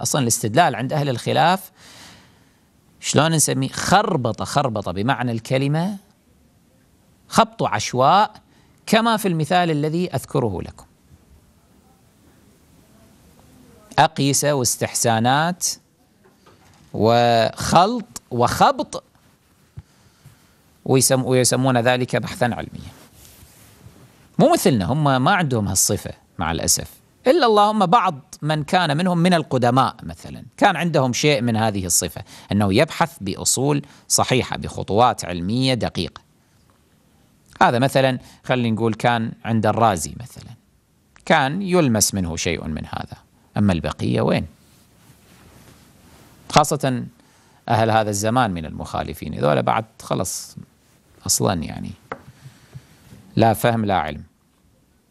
أصلا الاستدلال عند أهل الخلاف شلون نسميه خربطة خربطة بمعنى الكلمة خبط عشواء كما في المثال الذي أذكره لكم أقيسة واستحسانات وخلط وخبط ويسم ويسمون ذلك بحثا علميا مو مثلنا هم ما عندهم هالصفة مع الأسف إلا اللهم بعض من كان منهم من القدماء مثلا كان عندهم شيء من هذه الصفة أنه يبحث بأصول صحيحة بخطوات علمية دقيقة هذا مثلا خلينا نقول كان عند الرازي مثلا كان يلمس منه شيء من هذا أما البقية وين خاصة أهل هذا الزمان من المخالفين هذول بعد خلص أصلا يعني لا فهم لا علم